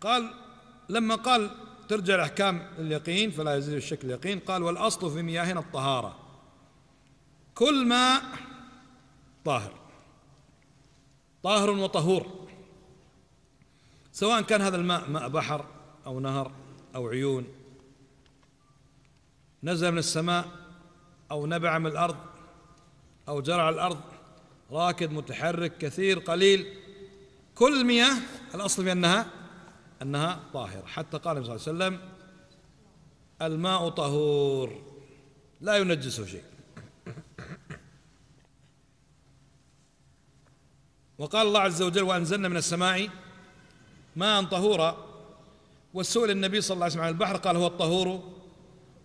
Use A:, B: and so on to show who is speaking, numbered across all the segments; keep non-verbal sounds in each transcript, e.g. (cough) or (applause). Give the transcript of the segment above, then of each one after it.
A: قال لما قال ترجع الأحكام اليقين فلا يزيد الشك اليقين قال والأصل في مياهنا الطهارة كل ماء طاهر طاهر وطهور سواء كان هذا الماء ماء بحر أو نهر أو عيون نزل من السماء أو نبع من الأرض أو جرع الأرض راكد متحرك كثير قليل كل مياه الأصل في أنها أنها طاهرة حتى قال النبي صلى الله عليه وسلم الماء طهور لا ينجسه شيء وقال الله عز وجل وأنزلنا من السماء ماء طهورا وسئل النبي صلى الله عليه وسلم عن البحر قال هو الطهور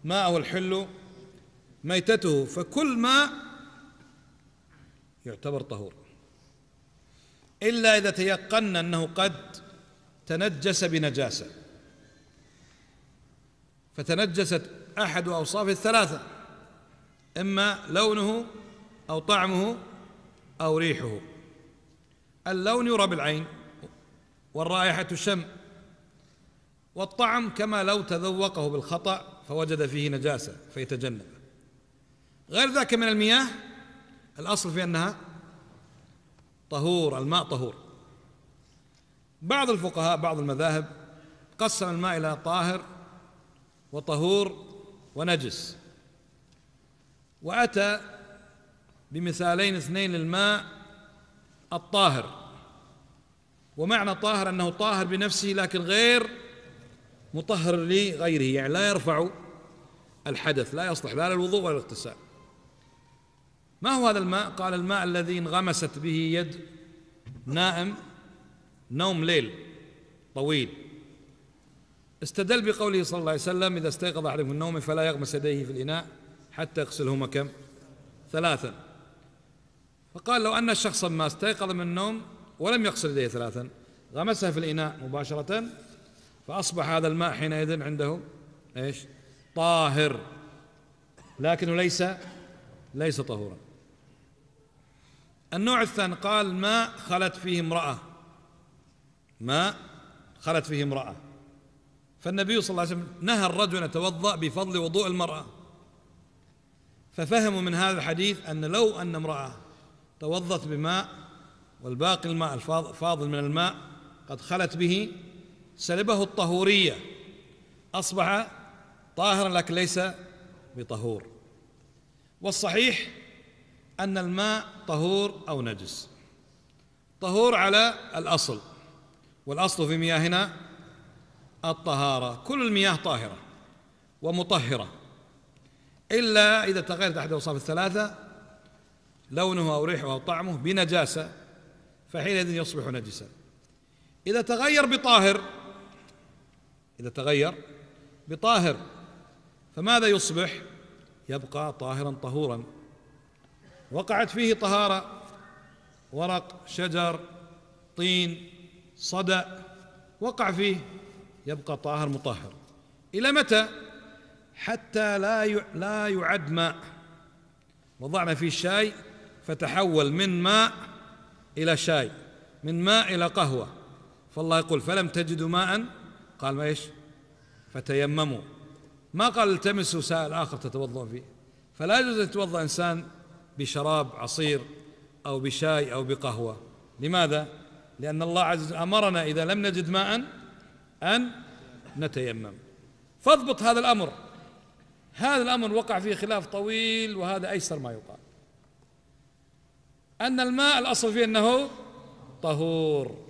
A: ماءه الحل ميتته فكل ماء يعتبر طهور إلا إذا تيقنا أنه قد تنجس بنجاسه فتنجست احد اوصافه الثلاثه اما لونه او طعمه او ريحه اللون يرى بالعين والرائحه شم والطعم كما لو تذوقه بالخطا فوجد فيه نجاسه فيتجنب غير ذاك من المياه الاصل في انها طهور الماء طهور بعض الفقهاء بعض المذاهب قسم الماء إلى طاهر وطهور ونجس وأتى بمثالين اثنين للماء الطاهر ومعنى طاهر أنه طاهر بنفسه لكن غير مطهر لغيره يعني لا يرفع الحدث لا يصلح لا للوضوء ولا الاغتسال ما هو هذا الماء؟ قال الماء الذي انغمست به يد نائم نوم ليل طويل استدل بقوله صلى الله عليه وسلم إذا استيقظ أحدكم من نومه فلا يغمس يديه في الإناء حتى يغسلهما كم ثلاثا فقال لو أن شخصا ما استيقظ من النوم ولم يغسل يديه ثلاثا غمسها في الإناء مباشرة فأصبح هذا الماء حينئذ عنده ايش؟ طاهر لكنه ليس ليس طهورا النوع الثاني قال ماء خلت فيه امرأة ماء خلت فيه امرأة فالنبي صلى الله عليه وسلم نهى الرجل أن يتوضأ بفضل وضوء المرأة ففهموا من هذا الحديث أن لو أن امرأة توضأت بماء والباقي الماء الفاضل من الماء قد خلت به سلبه الطهورية أصبح طاهرا لكن ليس بطهور والصحيح أن الماء طهور أو نجس طهور على الأصل والأصل في مياهنا الطهارة كل المياه طاهرة ومطهرة إلا إذا تغيرت أحد الأوصاف الثلاثة لونه أو ريحه أو طعمه بنجاسة فحينئذ يصبح نجسا إذا تغير بطاهر إذا تغير بطاهر فماذا يصبح يبقى طاهرا طهورا وقعت فيه طهارة ورق شجر طين صدأ وقع فيه يبقى طاهر مطهر إلى متى؟ حتى لا لا يعد ماء وضعنا فيه الشاي فتحول من ماء إلى شاي من ماء إلى قهوة فالله يقول فلم تجدوا ماء قال ما إيش فتيمموا ما قال التمسوا سائل آخر تتوضأ فيه فلا يجوز أن يتوضأ إنسان بشراب عصير أو بشاي أو بقهوة لماذا؟ لأن الله عز وجل أمرنا إذا لم نجد ماء أن نتيمم فاضبط هذا الأمر هذا الأمر وقع فيه خلاف طويل وهذا أيسر ما يقال أن الماء الأصل فيه أنه طهور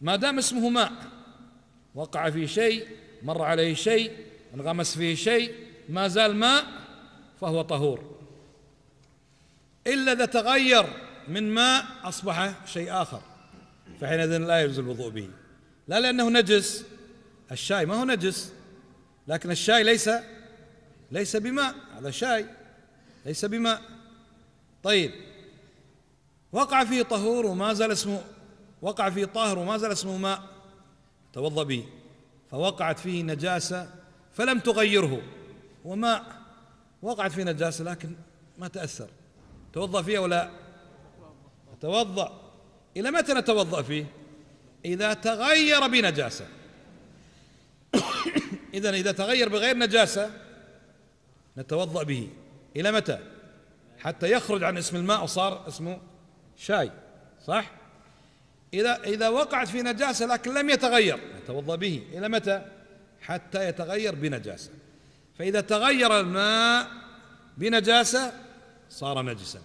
A: ما دام اسمه ماء وقع فيه شيء مر عليه شيء انغمس فيه شيء ما زال ماء فهو طهور إلا إذا تغير من ماء أصبح شيء آخر فحينئذ لا يجوز الوضوء به لا لأنه نجس الشاي ما هو نجس لكن الشاي ليس ليس بماء هذا شاي ليس بماء طيب وقع فيه طهور وما زال اسمه وقع فيه طاهر وما زال اسمه ماء توضأ به فوقعت فيه نجاسة فلم تغيره وماء وقعت فيه نجاسة لكن ما تأثر توضأ فيها ولا توضأ إلى متى نتوضأ فيه إذا تغير بنجاسة (coughs) إذا إذا تغير بغير نجاسة نتوضأ به إلى متى حتى يخرج عن اسم الماء وصار اسمه شاي صح إذا إذا وقعت في نجاسة لكن لم يتغير نتوضأ به إلى متى حتى يتغير بنجاسة فإذا تغير الماء بنجاسة صار نجسا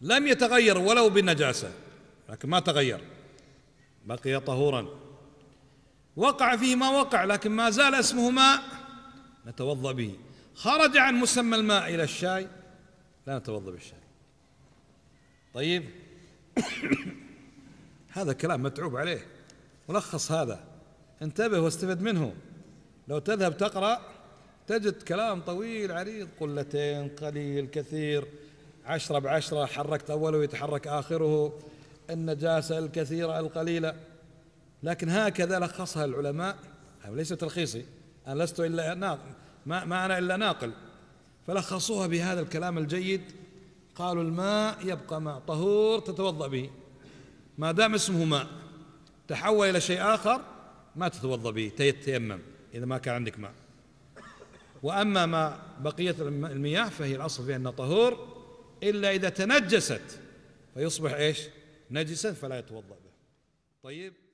A: لم يتغير ولو بالنجاسة لكن ما تغير بقي طهورا وقع فيه ما وقع لكن ما زال اسمه ماء نتوضأ به خرج عن مسمى الماء إلى الشاي لا نتوضأ بالشاي طيب (coughs) هذا كلام متعوب عليه ملخص هذا انتبه واستفد منه لو تذهب تقرأ تجد كلام طويل عريض قلتين قليل كثير عشرة بعشرة حركت أوله يتحرك آخره النجاسة الكثيرة القليلة لكن هكذا لخصها العلماء هذا ليس تلخيصي أنا لست إلا ناقل ما, ما أنا إلا ناقل فلخصوها بهذا الكلام الجيد قالوا الماء يبقى ماء طهور تتوضأ به ما دام اسمه ماء تحول إلى شيء آخر ما تتوضأ به تيمم إذا ما كان عندك ماء وأما ما بقية المياه فهي الأصل فيها أنها طهور إلا إذا تنجست فيصبح إيش نجسا فلا يتوضأ به طيب